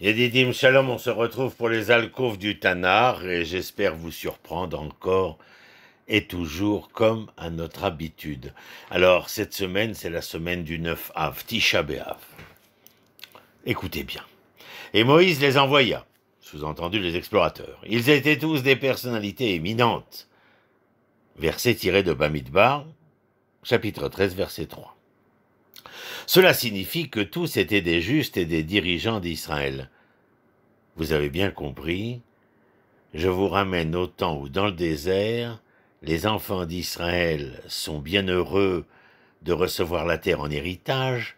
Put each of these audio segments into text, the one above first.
Yedidim Shalom, on se retrouve pour les alcôves du Tanar et j'espère vous surprendre encore et toujours comme à notre habitude. Alors, cette semaine, c'est la semaine du 9 Av, Tisha B'Av. Écoutez bien. Et Moïse les envoya, sous-entendu les explorateurs. Ils étaient tous des personnalités éminentes. Verset tiré de Bamidbar, chapitre 13, verset 3. Cela signifie que tous étaient des justes et des dirigeants d'Israël. Vous avez bien compris Je vous ramène au temps où dans le désert, les enfants d'Israël sont bien heureux de recevoir la terre en héritage,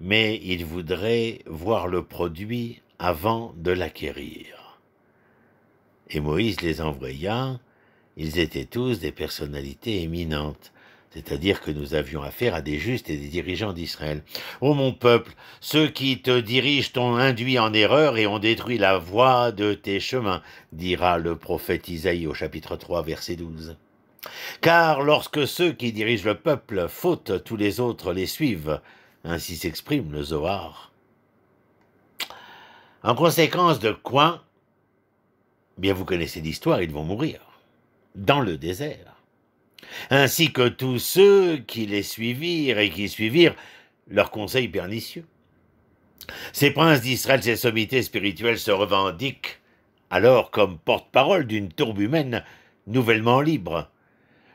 mais ils voudraient voir le produit avant de l'acquérir. Et Moïse les envoya, ils étaient tous des personnalités éminentes, c'est-à-dire que nous avions affaire à des justes et des dirigeants d'Israël. Ô mon peuple, ceux qui te dirigent t'ont induit en erreur et ont détruit la voie de tes chemins, dira le prophète Isaïe au chapitre 3, verset 12. Car lorsque ceux qui dirigent le peuple faute, tous les autres les suivent, ainsi s'exprime le Zohar. En conséquence de quoi Bien, vous connaissez l'histoire, ils vont mourir. Dans le désert ainsi que tous ceux qui les suivirent et qui suivirent leurs conseils pernicieux. Ces princes d'Israël, ces sommités spirituelles se revendiquent alors comme porte-parole d'une tourbe humaine nouvellement libre.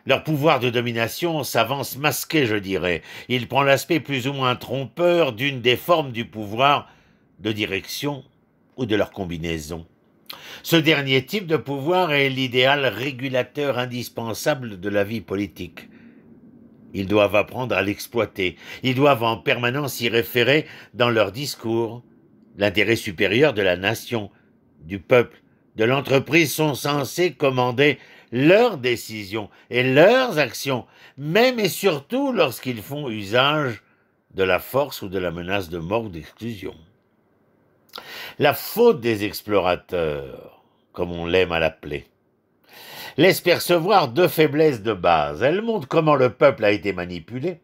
Leur pouvoir de domination s'avance masqué, je dirais. Il prend l'aspect plus ou moins trompeur d'une des formes du pouvoir de direction ou de leur combinaison. Ce dernier type de pouvoir est l'idéal régulateur indispensable de la vie politique. Ils doivent apprendre à l'exploiter, ils doivent en permanence y référer dans leurs discours. L'intérêt supérieur de la nation, du peuple, de l'entreprise sont censés commander leurs décisions et leurs actions, même et surtout lorsqu'ils font usage de la force ou de la menace de mort ou d'exclusion. La faute des explorateurs, comme on l'aime à l'appeler, laisse percevoir deux faiblesses de base. Elle montre comment le peuple a été manipulé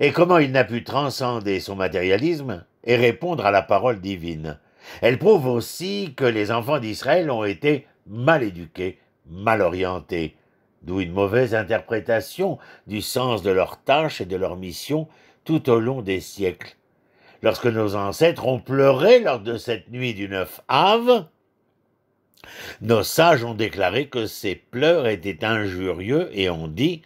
et comment il n'a pu transcender son matérialisme et répondre à la parole divine. Elle prouve aussi que les enfants d'Israël ont été mal éduqués, mal orientés, d'où une mauvaise interprétation du sens de leurs tâches et de leurs missions tout au long des siècles lorsque nos ancêtres ont pleuré lors de cette nuit du 9 av, nos sages ont déclaré que ces pleurs étaient injurieux et ont dit,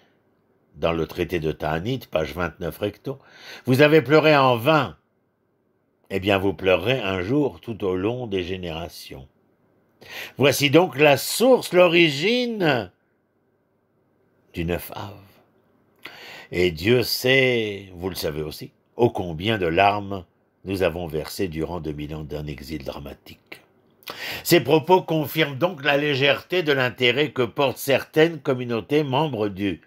dans le traité de Tanit, page 29 recto, Vous avez pleuré en vain, eh bien vous pleurerez un jour tout au long des générations. Voici donc la source, l'origine du 9 av. Et Dieu sait, vous le savez aussi, ô combien de larmes nous avons versées durant 2000 ans d'un exil dramatique. Ces propos confirment donc la légèreté de l'intérêt que portent certaines communautés membres du,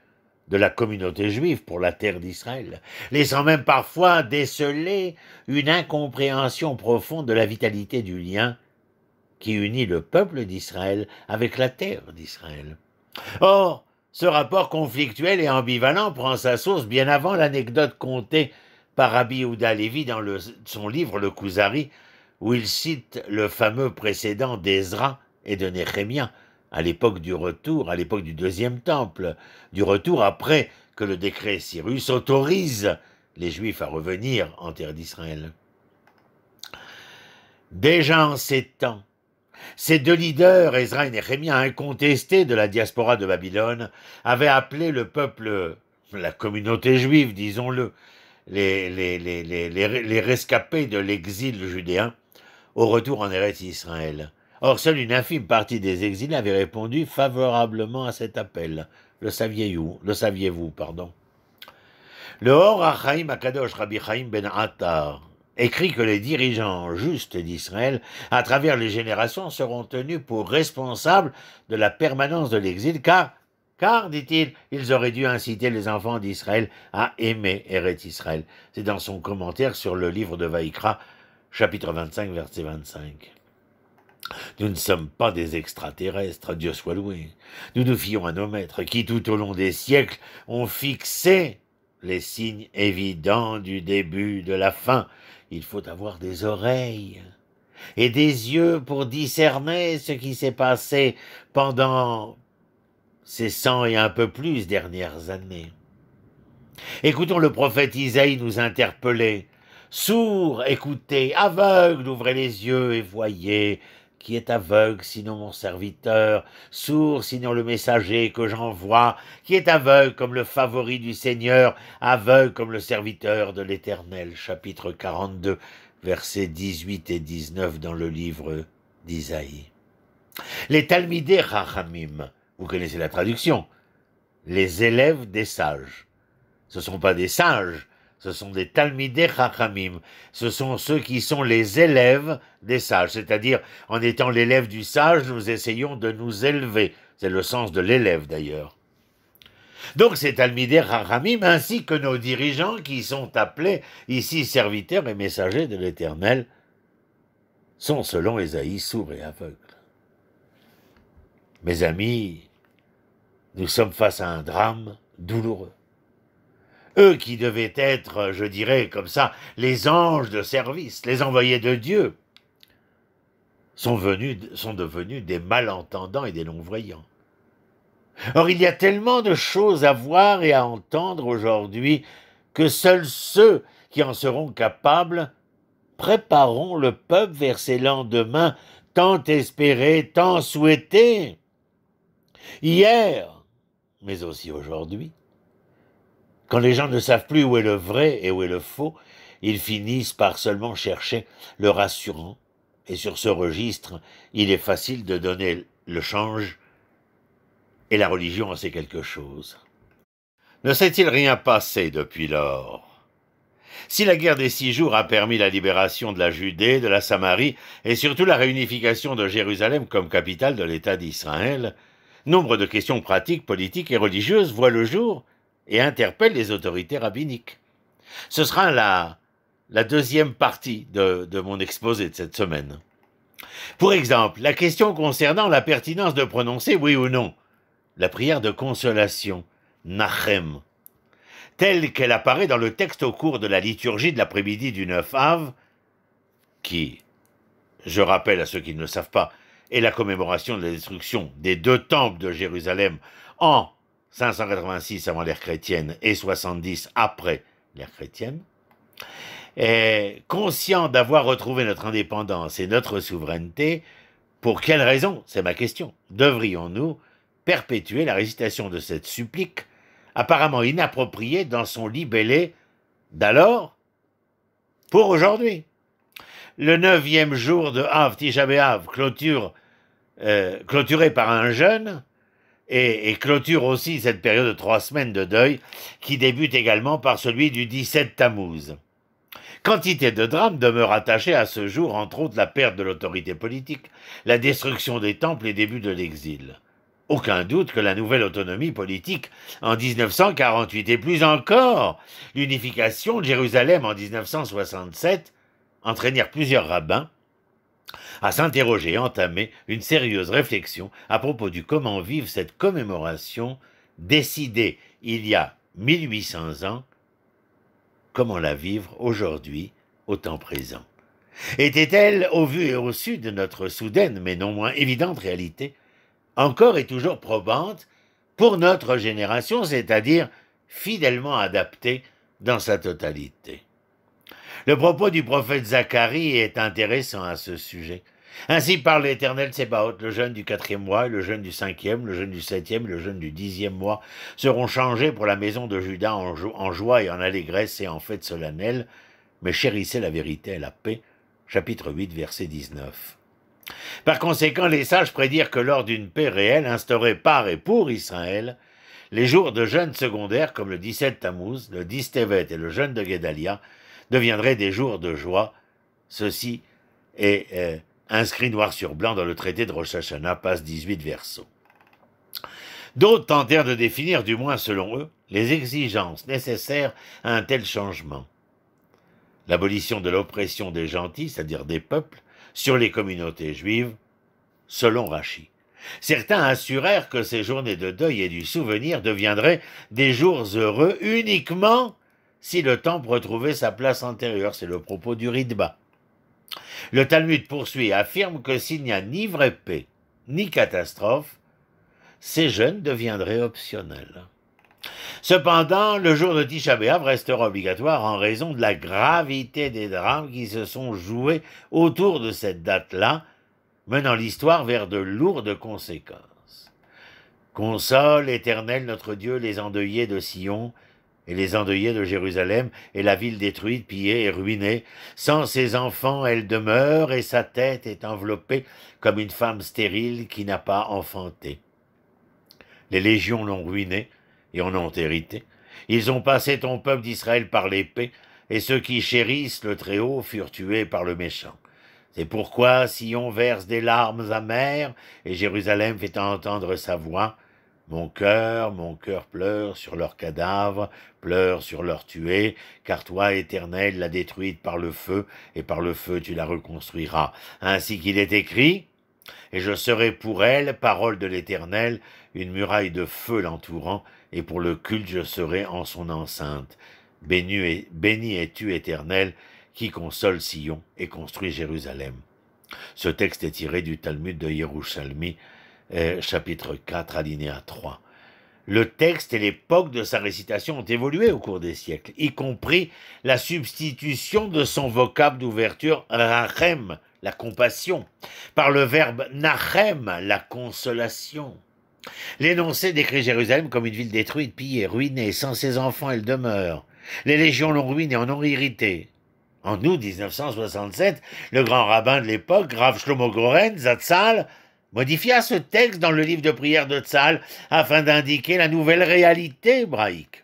de la communauté juive pour la terre d'Israël, laissant même parfois déceler une incompréhension profonde de la vitalité du lien qui unit le peuple d'Israël avec la terre d'Israël. Or, ce rapport conflictuel et ambivalent prend sa source bien avant l'anecdote contée par Rabbi dans son livre Le Kuzari, où il cite le fameux précédent d'Ezra et de Néhémia, à l'époque du retour, à l'époque du deuxième temple, du retour après que le décret Cyrus autorise les Juifs à revenir en terre d'Israël. Déjà en ces temps, ces deux leaders, Ezra et Néhémia, incontestés de la diaspora de Babylone, avaient appelé le peuple, la communauté juive, disons-le, les, les, rescapés de l'exil judéen au retour en Eretz Israël. Or, seule une infime partie des exilés avait répondu favorablement à cet appel. Le saviez-vous Le saviez-vous, pardon. Le Hor Achaim Akadosh Rabbi Chaim Ben Attar écrit que les dirigeants justes d'Israël, à travers les générations, seront tenus pour responsables de la permanence de l'exil, car car, dit-il, ils auraient dû inciter les enfants d'Israël à aimer rester Israël. C'est dans son commentaire sur le livre de Vaïkra, chapitre 25, verset 25. Nous ne sommes pas des extraterrestres, Dieu soit loué. Nous nous fions à nos maîtres qui, tout au long des siècles, ont fixé les signes évidents du début, de la fin. Il faut avoir des oreilles et des yeux pour discerner ce qui s'est passé pendant ces cent et un peu plus dernières années. Écoutons le prophète Isaïe nous interpeller. Sourds, écoutez, aveugles, ouvrez les yeux et voyez. Qui est aveugle sinon mon serviteur, sourd sinon le messager que j'envoie, qui est aveugle comme le favori du Seigneur, aveugle comme le serviteur de l'Éternel. Chapitre 42, versets 18 et 19 dans le livre d'Isaïe. Les Talmidés Rahamim vous connaissez la traduction, les élèves des sages. Ce ne sont pas des sages, ce sont des Talmidei Chachamim, ce sont ceux qui sont les élèves des sages, c'est-à-dire en étant l'élève du sage, nous essayons de nous élever. C'est le sens de l'élève d'ailleurs. Donc ces Talmidei Chachamim, ainsi que nos dirigeants qui sont appelés ici serviteurs et messagers de l'Éternel, sont selon Esaïe, sourds et aveugles. Mes amis, nous sommes face à un drame douloureux. Eux qui devaient être, je dirais comme ça, les anges de service, les envoyés de Dieu, sont, venus, sont devenus des malentendants et des non-voyants. Or, il y a tellement de choses à voir et à entendre aujourd'hui que seuls ceux qui en seront capables prépareront le peuple vers ces lendemains tant espérés, tant souhaités. Hier, mais aussi aujourd'hui. Quand les gens ne savent plus où est le vrai et où est le faux, ils finissent par seulement chercher le rassurant, et sur ce registre, il est facile de donner le change, et la religion en sait quelque chose. Ne s'est-il rien passé depuis lors si la guerre des six jours a permis la libération de la Judée, de la Samarie, et surtout la réunification de Jérusalem comme capitale de l'État d'Israël, nombre de questions pratiques, politiques et religieuses voient le jour et interpellent les autorités rabbiniques. Ce sera la, la deuxième partie de, mon exposé de cette semaine. Pour exemple, la question concernant la pertinence de prononcer oui ou non la prière de consolation, Nachem, telle qu'elle apparaît dans le texte au cours de la liturgie de l'après-midi du 9 av, qui, je rappelle à ceux qui ne le savent pas, et la commémoration de la destruction des deux temples de Jérusalem en 586 avant l'ère chrétienne et 70 après l'ère chrétienne, et conscient d'avoir retrouvé notre indépendance et notre souveraineté, pour quelle raison, c'est ma question, devrions-nous perpétuer la récitation de cette supplique apparemment inappropriée dans son libellé d'alors pour aujourd'hui Le neuvième jour de Hav Tisha clôture euh, clôturé par un jeûne et, clôture aussi cette période de trois semaines de deuil qui débute également par celui du 17 Tammuz. Quantité de drames demeurent attachés à ce jour, entre autres la perte de l'autorité politique, la destruction des temples et début de l'exil. Aucun doute que la nouvelle autonomie politique en 1948 et plus encore l'unification de Jérusalem en 1967 entraînèrent plusieurs rabbins à s'interroger et entamer une sérieuse réflexion à propos du comment vivre cette commémoration décidée il y a 1800 ans, comment la vivre aujourd'hui au temps présent. Était-elle, au vu et au su de notre soudaine mais non moins évidente réalité, encore et toujours probante pour notre génération, c'est-à-dire fidèlement adaptée dans sa totalité le propos du prophète Zacharie est intéressant à ce sujet. Ainsi parle l'Éternel Sébaoth, le jeûne du quatrième mois, le jeûne du cinquième, le jeûne du septième, et le jeûne du dixième mois seront changés pour la maison de Judas en, joie et en allégresse et en fête solennelle, mais chérissez la vérité et la paix. Chapitre 8, verset 19. Par conséquent, les sages prédirent que lors d'une paix réelle instaurée par et pour Israël, les jours de jeûne secondaires comme le 17 Tammuz, le 10 Tevet et le jeûne de Guédalia deviendraient des jours de joie. Ceci est euh, inscrit noir sur blanc dans le traité de Rosh Hashanah, passe 18 verso. D'autres tentèrent de définir, du moins selon eux, les exigences nécessaires à un tel changement. L'abolition de l'oppression des gentils, c'est-à-dire des peuples, sur les communautés juives, selon Rachi. Certains assurèrent que ces journées de deuil et du souvenir deviendraient des jours heureux uniquement si le temple retrouvait sa place antérieure. C'est le propos du Ritba. Le Talmud poursuit et affirme que s'il n'y a ni vraie paix, ni catastrophe, ces jeûnes deviendraient optionnels. Cependant, le jour de Tisha B'Av restera obligatoire en raison de la gravité des drames qui se sont joués autour de cette date-là, menant l'histoire vers de lourdes conséquences. Console, éternel notre Dieu, les endeuillés de Sion, et les endeuillés de Jérusalem, et la ville détruite, pillée et ruinée. Sans ses enfants, elle demeure, et sa tête est enveloppée comme une femme stérile qui n'a pas enfanté. Les légions l'ont ruinée, et en ont hérité. Ils ont passé ton peuple d'Israël par l'épée, et ceux qui chérissent le Très-Haut furent tués par le méchant. C'est pourquoi Sion verse des larmes amères, et Jérusalem fait entendre sa voix. Mon cœur, mon cœur pleure sur leurs cadavres, pleure sur leurs tués, car toi, Éternel, l'as détruite par le feu, et par le feu tu la reconstruiras. Ainsi qu'il est écrit, et je serai pour elle, parole de l'Éternel, une muraille de feu l'entourant, et pour le culte je serai en son enceinte. Béni, béni es-tu, Éternel, qui console Sion et construit Jérusalem. Ce texte est tiré du Talmud de Yerushalmi, chapitre 4, alinéa 3. Le texte et l'époque de sa récitation ont évolué au cours des siècles, y compris la substitution de son vocable d'ouverture rachem, la compassion, par le verbe nachem, la consolation. L'énoncé décrit Jérusalem comme une ville détruite, pillée, ruinée, sans ses enfants elle demeure. Les légions l'ont ruinée, en ont irrité. En août 1967, le grand rabbin de l'époque, Rav Shlomo Goren, Zatzal, modifia ce texte dans le livre de prière de Tzal afin d'indiquer la nouvelle réalité hébraïque.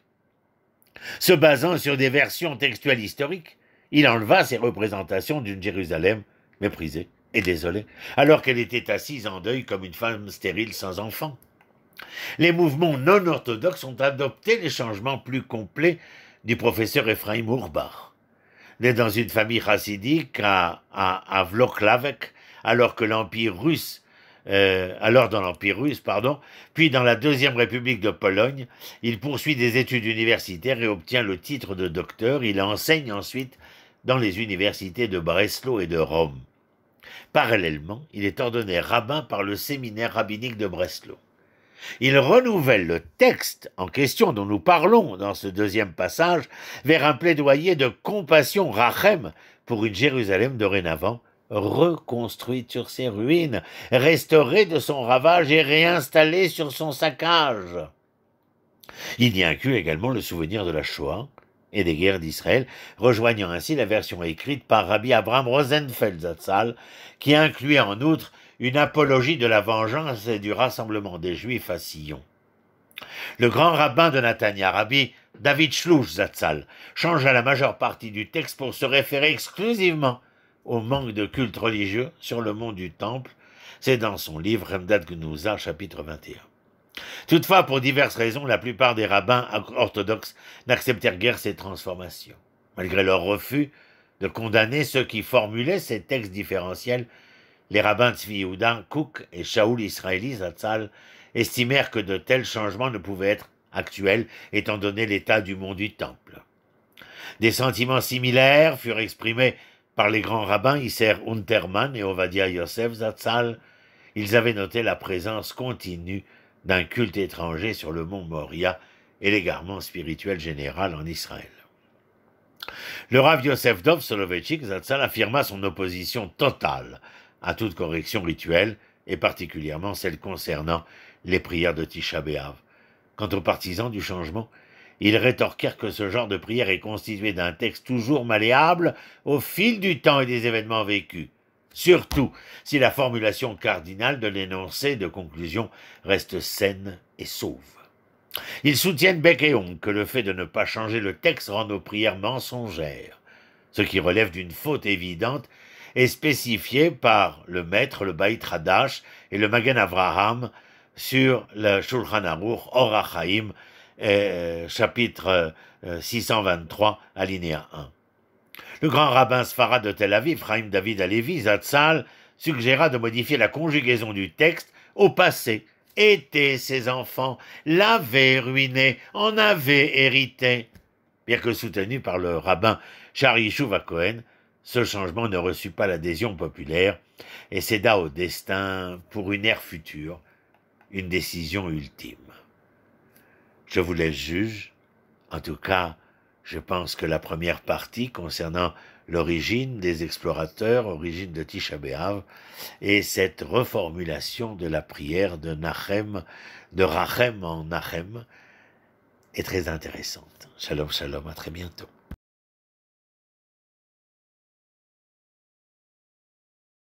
Se basant sur des versions textuelles historiques, il enleva ses représentations d'une Jérusalem méprisée et désolée, alors qu'elle était assise en deuil comme une femme stérile sans enfant. Les mouvements non orthodoxes ont adopté les changements plus complets du professeur Ephraim Urbach. Né dans une famille chassidique à, à, alors que l'Empire russe euh, alors dans l'Empire russe, pardon, puis dans la Deuxième République de Pologne. Il poursuit des études universitaires et obtient le titre de docteur. Il enseigne ensuite dans les universités de Breslau et de Rome. Parallèlement, il est ordonné rabbin par le séminaire rabbinique de Breslau. Il renouvelle le texte en question dont nous parlons dans ce deuxième passage vers un plaidoyer de compassion rachem pour une Jérusalem dorénavant reconstruite sur ses ruines, restaurée de son ravage et réinstallée sur son saccage. Il y inclut également le souvenir de la Shoah et des guerres d'Israël, rejoignant ainsi la version écrite par Rabbi Abraham Rosenfeld Zatzal, qui incluait en outre une apologie de la vengeance et du rassemblement des Juifs à Sion. Le grand rabbin de Natania, Rabbi David schluch Zatzal, change la majeure partie du texte pour se référer exclusivement au manque de culte religieux sur le mont du Temple. C'est dans son livre Remdat Gnouza, chapitre 21. Toutefois, pour diverses raisons, la plupart des rabbins orthodoxes n'acceptèrent guère ces transformations. Malgré leur refus de condamner ceux qui formulaient ces textes différentiels, les rabbins Tzvi Yehuda, Cook et shaoul Israeli Zatzal estimèrent que de tels changements ne pouvaient être actuels étant donné l'état du monde du Temple. Des sentiments similaires furent exprimés par les grands rabbins Isser Untermann et Ovadia Yosef Zatzal, ils avaient noté la présence continue d'un culte étranger sur le mont Moria et l'égarement spirituel général en Israël. Le Rav Yosef Dov Soloveitchik Zatzal affirma son opposition totale à toute correction rituelle, et particulièrement celle concernant les prières de Tisha B'Av. Quant aux partisans du changement, ils rétorquèrent que ce genre de prière est constitué d'un texte toujours malléable au fil du temps et des événements vécus, surtout si la formulation cardinale de l'énoncé de conclusion reste saine et sauve. Ils soutiennent bec que le fait de ne pas changer le texte rend nos prières mensongères, ce qui relève d'une faute évidente et spécifiée par le maître, le Baït Hadash et le Magen Avraham sur le Shulchan Aruch euh, chapitre 623, euh, euh, alinéa 1. Le grand rabbin Sfara de Tel Aviv, Raim David Alevi, Zatzal, suggéra de modifier la conjugaison du texte au passé. Étaient ses enfants, l'avaient ruiné, en avait hérité. Bien que soutenu par le rabbin Shari Cohen, ce changement ne reçut pas l'adhésion populaire et céda au destin pour une ère future, une décision ultime. Je vous laisse juge. En tout cas, je pense que la première partie concernant l'origine des explorateurs, origine de Tisha et cette reformulation de la prière de Nachem, de Rachem en Nachem, est très intéressante. Shalom, shalom, à très bientôt.